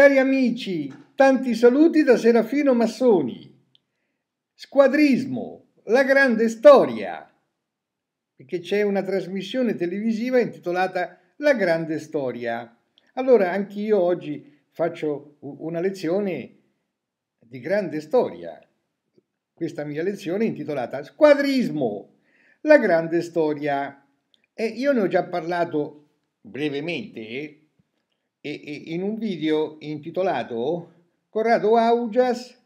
Cari amici, tanti saluti da Serafino Massoni. Squadrismo, la grande storia, perché c'è una trasmissione televisiva intitolata La grande storia. Allora anch'io oggi faccio una lezione di grande storia. Questa mia lezione è intitolata Squadrismo, la grande storia. E io ne ho già parlato brevemente e, e in un video intitolato Corrado Augias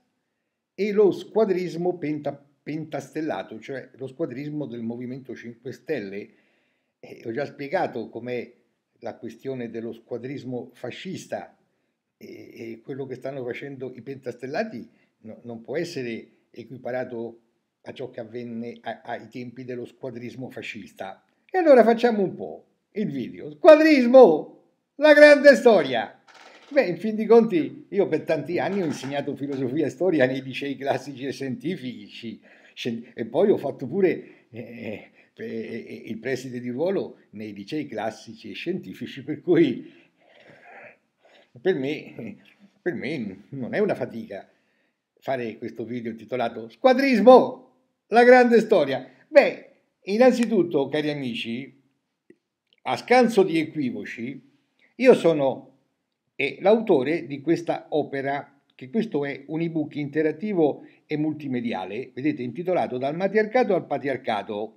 e lo squadrismo penta, pentastellato, cioè lo squadrismo del Movimento 5 Stelle. E ho già spiegato com'è la questione dello squadrismo fascista e, e quello che stanno facendo i pentastellati no, non può essere equiparato a ciò che avvenne a, ai tempi dello squadrismo fascista. E allora facciamo un po' il video. Squadrismo! la grande storia. Beh, in fin dei conti, io per tanti anni ho insegnato filosofia e storia nei licei classici e scientifici e poi ho fatto pure eh, eh, eh, il preside di ruolo nei licei classici e scientifici, per cui per me, per me non è una fatica fare questo video intitolato Squadrismo, la grande storia. Beh, innanzitutto, cari amici, a scanso di equivoci, io sono eh, l'autore di questa opera, che questo è un ebook interattivo e multimediale, vedete, intitolato Dal matriarcato al patriarcato.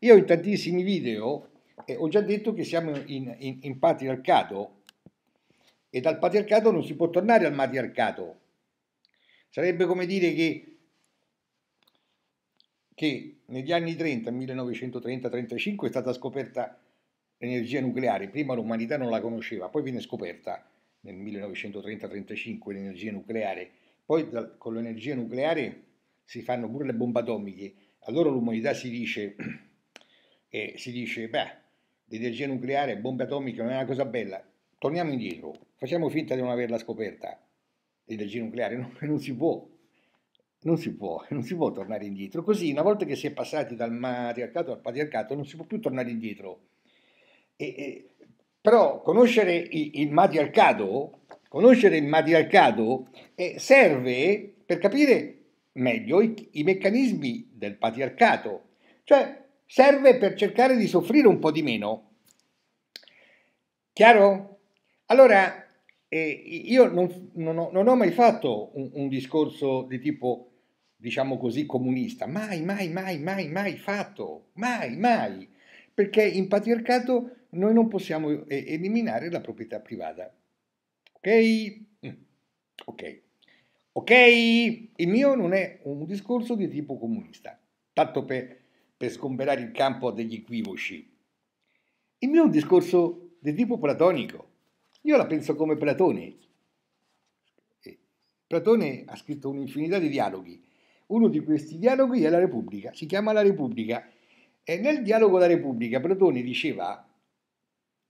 Io in tantissimi video eh, ho già detto che siamo in, in, in patriarcato e dal patriarcato non si può tornare al matriarcato. Sarebbe come dire che, che negli anni 30, 1930-35, è stata scoperta l'energia nucleare, prima l'umanità non la conosceva, poi viene scoperta nel 1930-35 l'energia nucleare, poi da, con l'energia nucleare si fanno pure le bombe atomiche, allora l'umanità si dice, eh, si dice beh, l'energia nucleare, bombe atomiche non è una cosa bella, torniamo indietro, facciamo finta di non averla scoperta, l'energia nucleare non, non si può, non si può, non si può tornare indietro, così una volta che si è passati dal matriarcato al patriarcato non si può più tornare indietro, e, e, però conoscere il, il matriarcato, conoscere il matriarcato eh, serve per capire meglio i, i meccanismi del patriarcato, cioè serve per cercare di soffrire un po' di meno. Chiaro? Allora, eh, io non, non, ho, non, ho, mai fatto un, un, discorso di tipo, diciamo così, comunista, mai, mai, mai, mai, mai fatto, mai, mai, perché in patriarcato noi non possiamo eh, eliminare la proprietà privata. Ok? Mm. Ok. Ok? Il mio non è un discorso di tipo comunista, tanto per, per sgomberare il campo degli equivoci. Il mio è un discorso di tipo platonico. Io la penso come Platone. Eh, Platone ha scritto un'infinità di dialoghi. Uno di questi dialoghi è la Repubblica, si chiama La Repubblica. E nel dialogo La Repubblica Platone diceva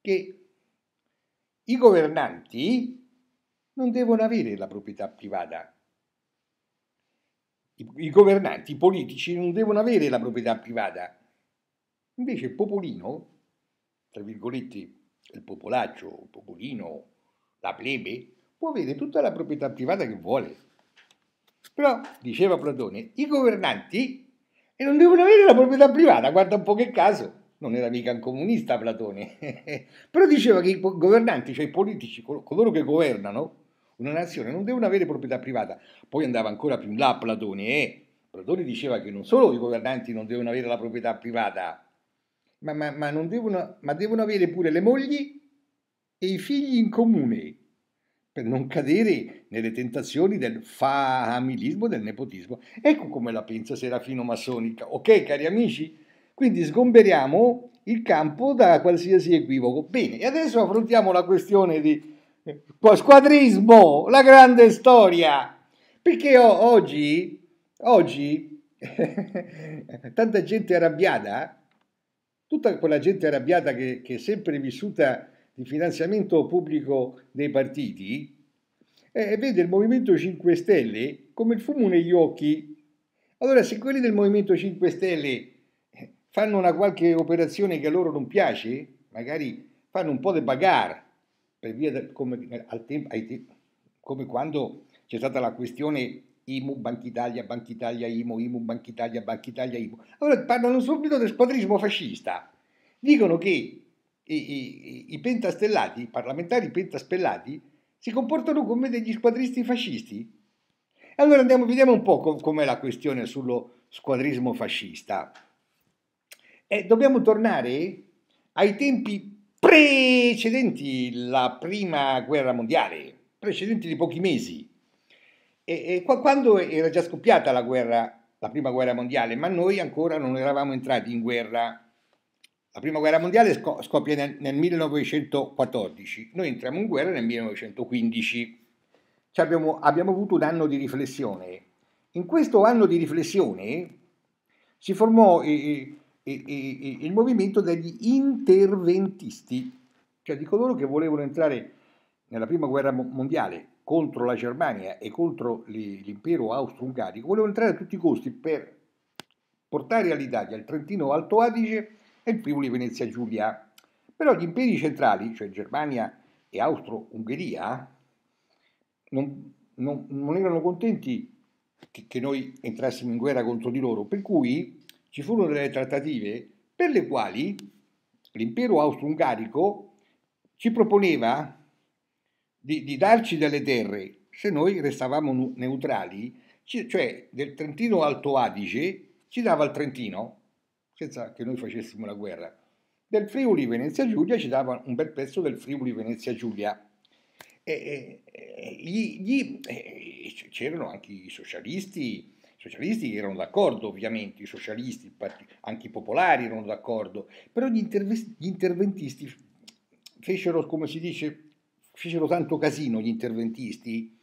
che i governanti non devono avere la proprietà privata. I, governanti, i politici non devono avere la proprietà privata. Invece il popolino, tra virgolette, il popolaccio, il popolino, la plebe, può avere tutta la proprietà privata che vuole. Però, diceva Platone, i governanti non devono avere la proprietà privata, guarda un po' che caso non era mica un comunista Platone, però diceva che i governanti, cioè i politici, coloro che governano una nazione, non devono avere proprietà privata. Poi andava ancora più in là Platone, eh? Platone diceva che non solo i governanti non devono avere la proprietà privata, ma, ma, ma, devono, ma devono avere pure le mogli e i figli in comune per non cadere nelle tentazioni del familismo, del nepotismo. Ecco come la pensa Serafino Massonica. Ok, cari amici? Quindi sgomberiamo il campo da qualsiasi equivoco. Bene, e adesso affrontiamo la questione di eh, squadrismo, la grande storia. Perché oggi, oggi, tanta gente arrabbiata, tutta quella gente arrabbiata che, che è sempre vissuta di finanziamento pubblico dei partiti, eh, vede il Movimento 5 Stelle come il fumo negli occhi. Allora, se quelli del Movimento 5 Stelle fanno una qualche operazione che a loro non piace, magari fanno un po' di bagarre, per via del, come, al tempo, ai, come quando c'è stata la questione IMU, Banca Italia, Banca Italia, IMU, IMU, Banca Italia, Banca Italia, IMU. Allora parlano subito del squadrismo fascista. Dicono che i, i, i pentastellati, i parlamentari pentastellati, si comportano come degli squadristi fascisti. Allora andiamo, vediamo un po' com'è la questione sullo squadrismo fascista. E eh, dobbiamo tornare ai tempi precedenti la prima guerra mondiale, precedenti di pochi mesi. E, e, quando era già scoppiata la guerra, la prima guerra mondiale, ma noi ancora non eravamo entrati in guerra. La prima guerra mondiale scoppia nel, nel 1914, noi entriamo in guerra nel 1915. Cioè abbiamo, abbiamo avuto un anno di riflessione. In questo anno di riflessione si formò eh, eh e, e, e il movimento degli interventisti, cioè di coloro che volevano entrare nella prima guerra mondiale contro la Germania e contro l'impero austro-ungarico, volevano entrare a tutti i costi per portare all'Italia il Trentino Alto Adige e il Friuli Venezia Giulia. Però gli imperi centrali, cioè Germania e Austro-Ungheria, non, non, non erano contenti che, che noi entrassimo in guerra contro di loro, per cui ci furono delle trattative per le quali l'impero austro-ungarico ci proponeva di, di, darci delle terre se noi restavamo neutrali, cioè del Trentino Alto Adige ci dava il Trentino, senza che noi facessimo la guerra, del Friuli Venezia Giulia ci dava un bel pezzo del Friuli Venezia Giulia. E, e, e, eh, c'erano anche i socialisti, socialisti erano d'accordo ovviamente, i socialisti, anche i popolari erano d'accordo, però gli, gli interventisti fecero, come si dice, fecero tanto casino gli interventisti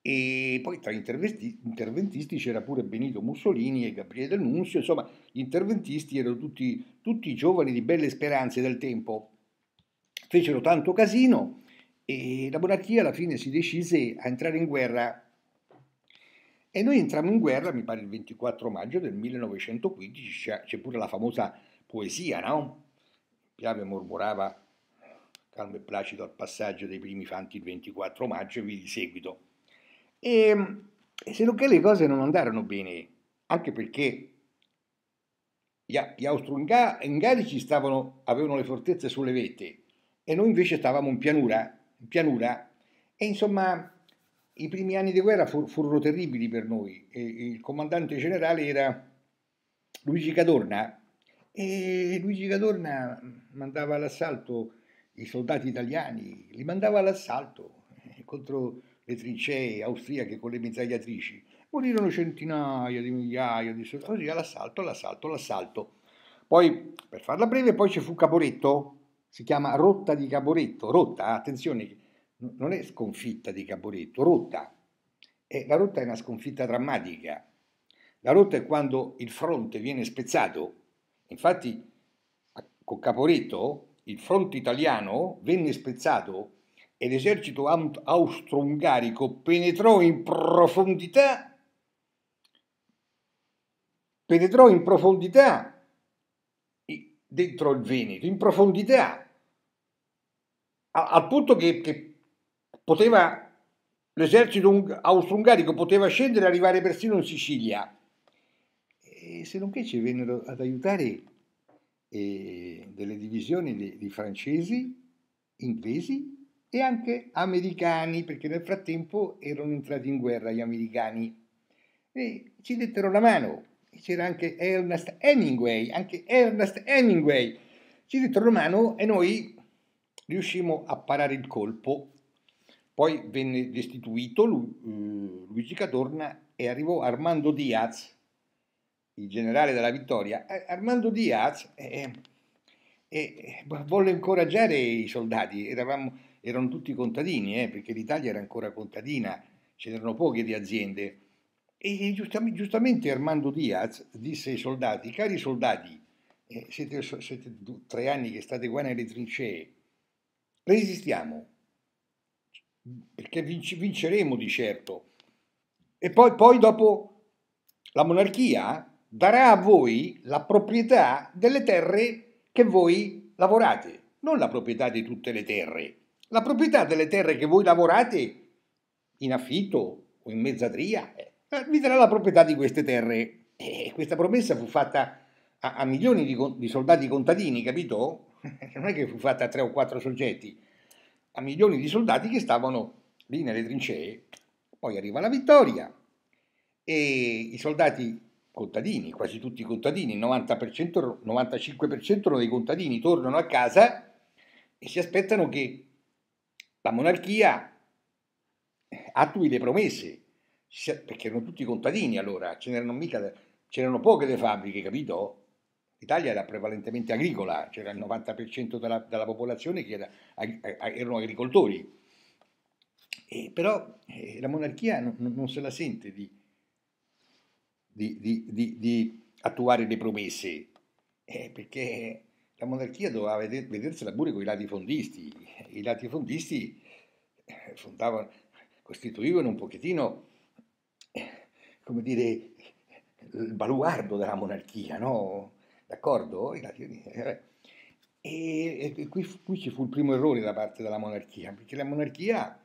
e poi tra gli interventisti, interventisti c'era pure Benito Mussolini e Gabriele D'Annunzio, insomma gli interventisti erano tutti, tutti giovani di belle speranze del tempo, fecero tanto casino e la monarchia alla fine si decise a entrare in guerra e noi entriamo in guerra, mi pare il 24 maggio del 1915, c'è pure la famosa poesia, no? Piave mormorava calmo e placido al passaggio dei primi fanti il 24 maggio e vi di seguito. E, ehm, se non che le cose non andarono bene, anche perché gli austro-ungarici avevano le fortezze sulle vette e noi invece stavamo in pianura, in pianura e insomma i primi anni di guerra fu, furono terribili per noi. E, il comandante generale era Luigi Cadorna e Luigi Cadorna mandava all'assalto i soldati italiani, li mandava all'assalto contro le trincee austriache con le mezzagliatrici. Morirono centinaia di migliaia di soldati, così all'assalto, all'assalto, all'assalto. Poi, per farla breve, poi ci fu Caporetto, si chiama Rotta di Caporetto, Rotta, attenzione, non è sconfitta di Caporetto, rotta. E eh, la rotta è una sconfitta drammatica. La rotta è quando il fronte viene spezzato. Infatti, con Caporetto, il fronte italiano venne spezzato e l'esercito austro-ungarico penetrò in profondità, penetrò in profondità dentro il Veneto, in profondità, al punto che, che poteva, l'esercito austro-ungarico poteva scendere e arrivare persino in Sicilia, e se non che ci vennero ad aiutare eh, delle divisioni di, di francesi, inglesi e anche americani, perché nel frattempo erano entrati in guerra gli americani. E ci dettero la mano. C'era anche Ernest Hemingway, anche Ernest Hemingway. Ci dettero la mano e noi riuscimmo a parare il colpo poi venne destituito Lu- eh, Luigi Cadorna e arrivò Armando Diaz, il generale della vittoria. Eh, Armando Diaz eh, eh, eh, volle incoraggiare i soldati, Eravamo, erano tutti contadini, eh, perché l'Italia era ancora contadina, c'erano poche di aziende. E giustamente, giustamente Armando Diaz disse ai soldati, cari soldati, siete, siete tre anni che state qua nelle trincee, resistiamo, perché vinceremo di certo. E poi, poi dopo la monarchia darà a voi la proprietà delle terre che voi lavorate, non la proprietà di tutte le terre, la proprietà delle terre che voi lavorate in affitto o in mezzadria, eh, eh, vi darà la proprietà di queste terre. E questa promessa fu fatta a, a milioni di, di soldati contadini, capito? non è che fu fatta a tre o quattro soggetti a milioni di soldati che stavano lì nelle trincee. Poi arriva la vittoria e i soldati contadini, quasi tutti i contadini, il 90%, 95% dei contadini tornano a casa e si aspettano che la monarchia attui le promesse, perché erano tutti contadini allora, ce n'erano, mica, c'erano poche le fabbriche, capito? l'Italia era prevalentemente agricola, c'era il 90% della, della, popolazione che era, eh, erano agricoltori, e però eh, la monarchia non, non, se la sente di, di, di, di attuare le promesse, eh, perché la monarchia doveva veder, vedersela pure con i latifondisti, i eh, latifondisti fondavano, costituivano un pochettino, eh, come dire, il baluardo della monarchia, no? d'accordo? I Stati eh, E, e qui, qui, ci fu il primo errore da parte della monarchia, perché la monarchia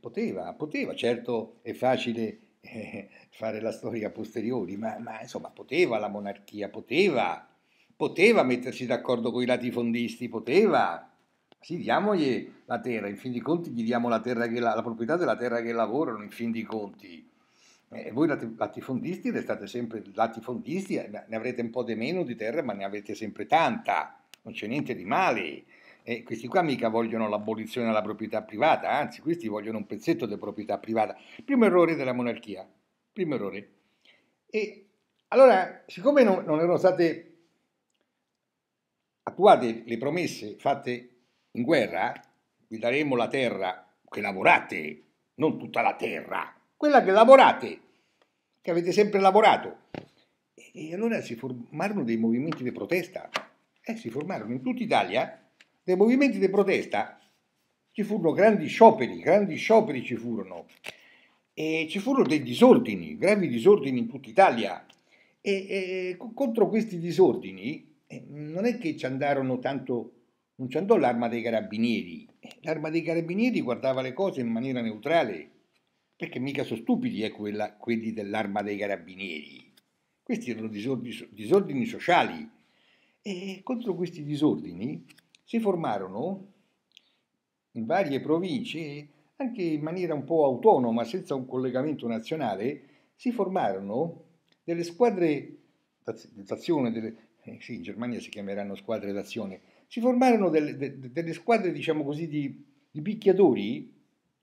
poteva, poteva certo è facile eh, fare la storia a posteriori, ma, ma, insomma poteva la monarchia, poteva, poteva mettersi d'accordo con i latifondisti, poteva. Sì, diamogli la terra, in fin dei conti gli diamo la, la, la proprietà della terra che lavorano, in fin dei conti eh, voi latifondisti restate sempre latifondisti, eh, ne avrete un po' di meno di terra, ma ne avete sempre tanta, non c'è niente di male. Eh, questi qua mica vogliono l'abolizione della proprietà privata, anzi, questi vogliono un pezzetto di proprietà privata. Primo errore della monarchia, primo errore. E allora, siccome non, non erano state attuate le promesse fatte in guerra, vi daremo la terra che lavorate, non tutta la terra quella che lavorate, che avete sempre lavorato. E allora si formarono dei movimenti di protesta, eh, si formarono in tutta Italia dei movimenti di protesta, ci furono grandi scioperi, grandi scioperi ci furono, e ci furono dei disordini, gravi disordini in tutta Italia, e, e contro questi disordini eh, non è che ci andarono tanto, non ci andò l'arma dei carabinieri, eh, l'arma dei carabinieri guardava le cose in maniera neutrale, perché mica sono stupidi eh, quella, quelli dell'arma dei carabinieri. Questi erano disordini, disordini sociali e contro questi disordini si formarono in varie province, anche in maniera un po' autonoma, senza un collegamento nazionale, si formarono delle squadre d'azione, delle, eh, sì, in Germania si chiameranno squadre d'azione, si formarono delle, delle squadre, diciamo così, di, di picchiatori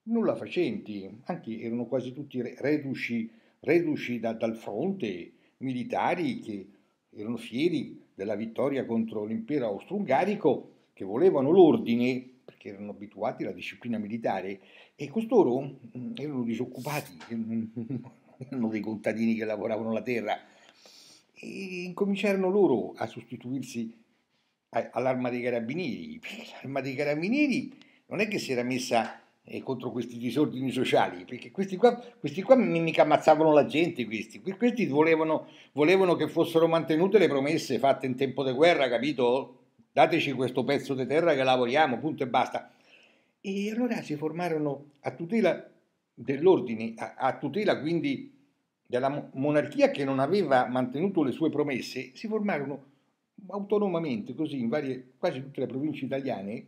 nulla facenti, anche erano quasi tutti reduci, reduci da, dal fronte, militari che erano fieri della vittoria contro l'impero austro-ungarico, che volevano l'ordine, perché erano abituati alla disciplina militare, e costoro mm, erano disoccupati, erano dei contadini che lavoravano la terra, e incominciarono loro a sostituirsi all'arma dei carabinieri, perché l'arma dei carabinieri non è che si era messa e contro questi disordini sociali, perché questi qua, questi qua mica ammazzavano la gente, questi, questi volevano, volevano che fossero mantenute le promesse fatte in tempo di guerra, capito? Dateci questo pezzo di terra che lavoriamo, punto e basta. E allora si formarono a tutela dell'ordine, a, a tutela quindi della monarchia che non aveva mantenuto le sue promesse, si formarono autonomamente, così in varie, quasi tutte le province italiane,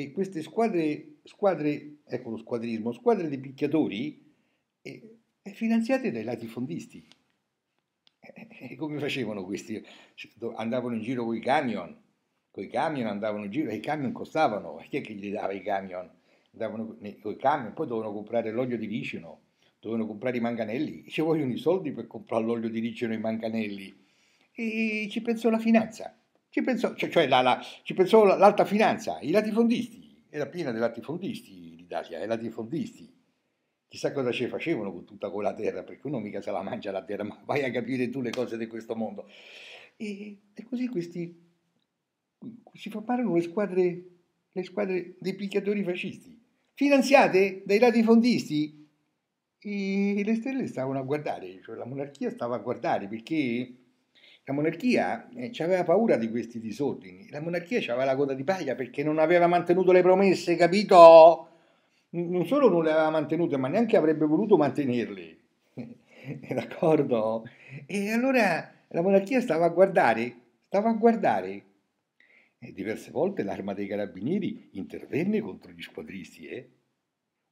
e queste squadre, squadre ecco lo squadrismo, squadre di picchiatori eh, finanziate dai latifondisti. E eh, eh, come facevano questi? Andavano in giro con i camion, con i camion andavano in giro, e i camion costavano, chi è che gli dava i camion? Andavano con i camion, poi dovevano comprare l'olio di ricino, dovevano comprare i manganelli, ci vogliono i soldi per comprare l'olio di ricino e i manganelli. E ci pensò la finanza. Ci pensò, cioè, cioè, la, la, ci pensò l'alta finanza, i latifondisti, era piena di latifondisti l'Italia, i latifondisti. Chissà cosa ci facevano con tutta quella terra, perché uno mica se la mangia la terra, ma vai a capire tu le cose di questo mondo. E, e così questi, si formarono le squadre, le squadre dei picchiatori fascisti, finanziate dai latifondisti. E le stelle stavano a guardare, cioè la monarchia stava a guardare perché la monarchia eh, aveva paura di questi disordini, la monarchia aveva la coda di paglia perché non aveva mantenuto le promesse, capito? Non solo non le aveva mantenute, ma neanche avrebbe voluto mantenerle. D'accordo? E allora la monarchia stava a guardare, stava a guardare. E diverse volte l'arma dei carabinieri intervenne contro gli squadristi, eh?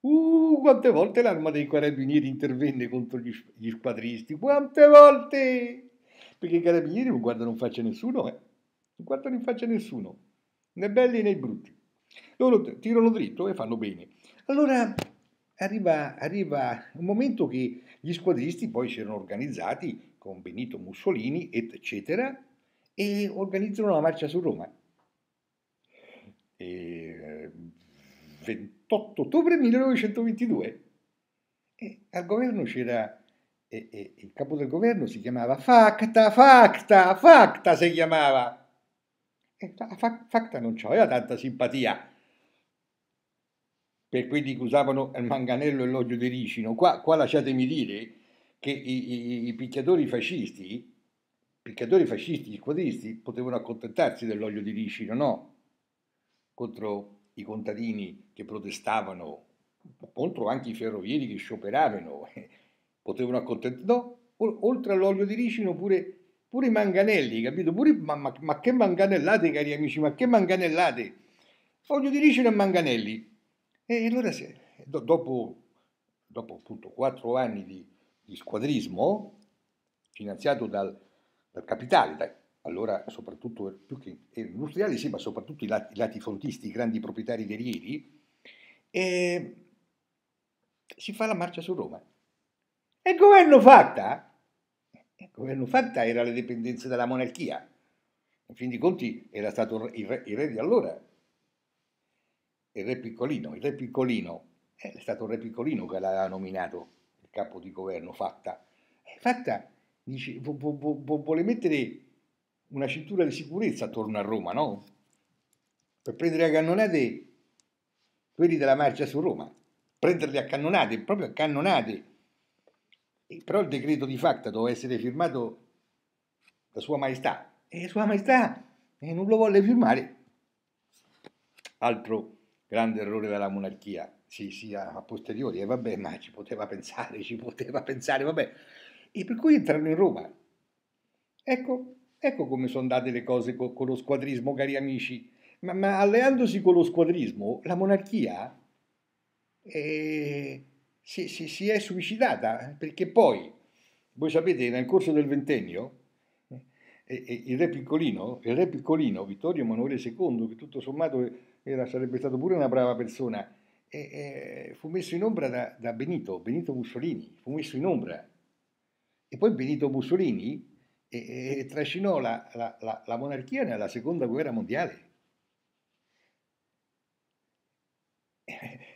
Uh, quante volte l'arma dei carabinieri intervenne contro gli, gli squadristi? Quante volte? perché i carabinieri non guardano in faccia nessuno, eh. non guardano in faccia nessuno, né belli né brutti. Loro tirano dritto e fanno bene. Allora arriva, arriva un momento che gli squadristi poi si erano organizzati con Benito Mussolini, eccetera, e organizzano la marcia su Roma. E 28 eh, ottobre 1922 e eh, al governo c'era e, e il capo del governo si chiamava Facta, Facta, Facta si chiamava. E Facta non aveva tanta simpatia per quelli che usavano il manganello e l'olio di ricino. Qua, qua lasciatemi dire che i, i, i picchiatori fascisti, i picchiatori fascisti, i squadristi, potevano accontentarsi dell'olio di ricino, no? Contro i contadini che protestavano, contro anche i ferrovieri che scioperavano potevano accontentare, No, oltre all'olio di ricino pure, pure i manganelli, capito? Pure, ma, ma, ma, che manganellate, cari amici, ma che manganellate! Olio di ricino e manganelli. E allora, se, do, dopo, dopo appunto quattro anni di, di squadrismo, finanziato dal, dal capitale, dai, allora soprattutto più che industriali sì, ma soprattutto i latifrontisti, i grandi proprietari terrieri, eh, si fa la marcia su Roma. E governo Fatta, il governo Fatta era le dipendenze della monarchia, in fin dei conti era stato il re, il re di allora, il re piccolino, il re piccolino, eh, è stato il re piccolino che l'aveva nominato il capo di governo Fatta. Eh, fatta dice, vo, vo, vo, vuole mettere una cintura di sicurezza attorno a Roma, no? Per prendere a cannonate quelli della marcia su Roma, prenderli a cannonate, proprio a cannonate però il decreto di facta doveva essere firmato da Sua Maestà e Sua Maestà eh, non lo volle firmare. Altro grande errore della monarchia, sì, sì, a posteriori, e eh, vabbè, ma ci poteva pensare, ci poteva pensare, vabbè. E per cui entrano in Roma. Ecco, ecco come sono andate le cose con, con lo squadrismo, cari amici. Ma, ma, alleandosi con lo squadrismo, la monarchia... Eh, si, si, si è suicidata eh, perché poi, voi sapete, nel corso del ventennio, eh, il re piccolino, il re piccolino Vittorio Emanuele II, che tutto sommato era, sarebbe stato pure una brava persona, e, e, fu messo in ombra da, da, Benito, Benito Mussolini, fu messo in ombra. E poi Benito Mussolini e, trascinò la, la, la, la, monarchia nella seconda guerra mondiale. Eh,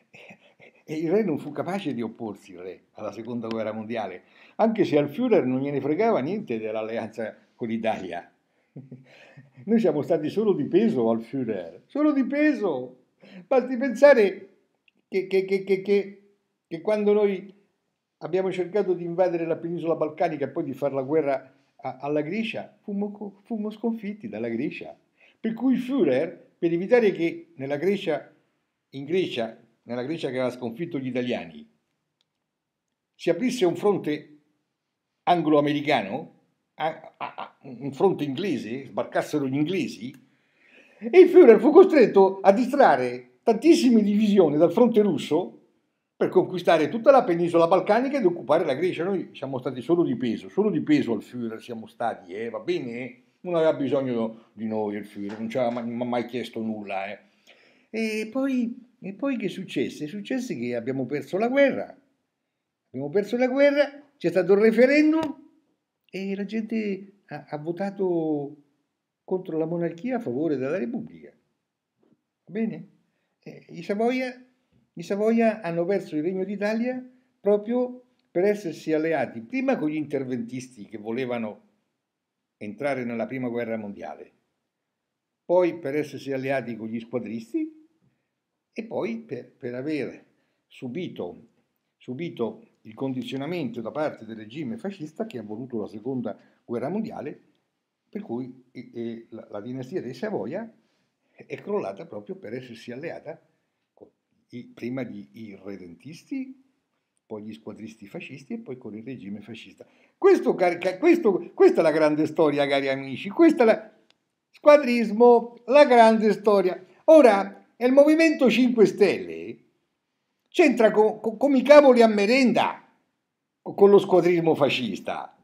e il re non fu capace di opporsi, il re, alla seconda guerra mondiale, anche se al Führer non gliene fregava niente dell'alleanza con l'Italia. Noi siamo stati solo di peso al Führer, solo di peso. Basti pensare che, che, che, che quando noi abbiamo cercato di invadere la penisola balcanica e poi di fare la guerra a, alla Grecia, fummo, fummo sconfitti dalla Grecia. Per cui il Führer, per evitare che nella Grecia, in Grecia nella Grecia che aveva sconfitto gli italiani, si aprisse un fronte anglo-americano, un fronte inglese, sbarcassero gli inglesi, e il Führer fu costretto a distrarre tantissime divisioni dal fronte russo per conquistare tutta la penisola balcanica ed occupare la Grecia. Noi siamo stati solo di peso, solo di peso al Führer siamo stati, eh, va bene, eh? non aveva bisogno di noi il Führer, non ci aveva mai, chiesto nulla. Eh. E poi e poi che successe? Successe che abbiamo perso la guerra. Abbiamo perso la guerra, c'è stato il referendum e la gente ha, ha votato contro la monarchia a favore della Repubblica. Va bene? Eh, i, Savoia, I Savoia hanno perso il Regno d'Italia proprio per essersi alleati prima con gli interventisti che volevano entrare nella Prima Guerra Mondiale, poi per essersi alleati con gli squadristi e poi per, per aver subito, subito il condizionamento da parte del regime fascista che ha voluto la seconda guerra mondiale, per cui eh, la, la, dinastia dei Savoia è crollata proprio per essersi alleata con, i, prima di irredentisti, poi gli squadristi fascisti e poi con il regime fascista. Questo, questo, questa è la grande storia, cari amici, questo è la... Squadrismo, la grande storia. Ora, e il Movimento 5 Stelle c'entra co- co- come i cavoli a merenda con lo squadrismo fascista.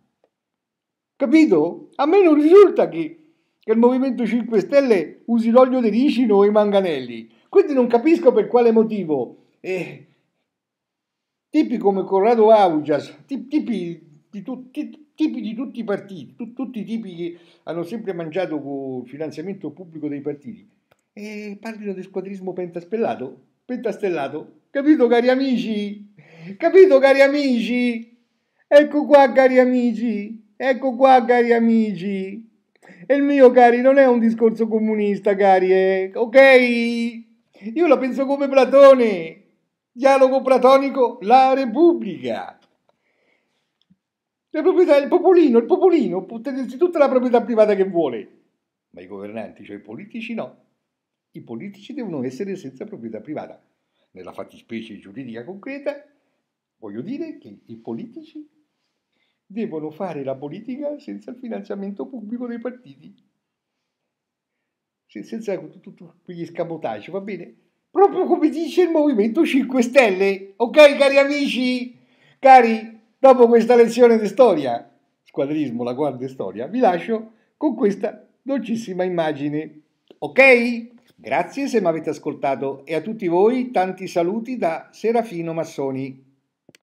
Capito? A me non risulta che, che il Movimento 5 Stelle usi l'olio di ricino o i manganelli. Quindi non capisco per quale motivo. Eh, tipi come Corrado Augias, tipi, di, tutti, tipi di tutti i partiti, tu, tutti i tipi che hanno sempre mangiato con il finanziamento pubblico dei partiti, e parlino del squadrismo pentastellato. pentastellato. Capito, cari amici? Capito, cari amici? Ecco qua, cari amici. Ecco qua, cari amici. E il mio, cari, non è un discorso comunista, cari, eh? ok? Io la penso come Platone. Dialogo platonico, la Repubblica. La proprietà, il popolino, il popolino, può tenersi tutta la proprietà privata che vuole. Ma i governanti, cioè i politici, no i politici devono essere senza proprietà privata. Nella fattispecie giuridica concreta, voglio dire che i politici devono fare la politica senza il finanziamento pubblico dei partiti, senza tutti quegli scabotaggi, va bene? Proprio come dice il Movimento 5 Stelle, ok cari amici, cari, dopo questa lezione di storia, squadrismo, la guardia storia, vi lascio con questa dolcissima immagine, ok? Grazie se mi avete ascoltato e a tutti voi tanti saluti da Serafino Massoni.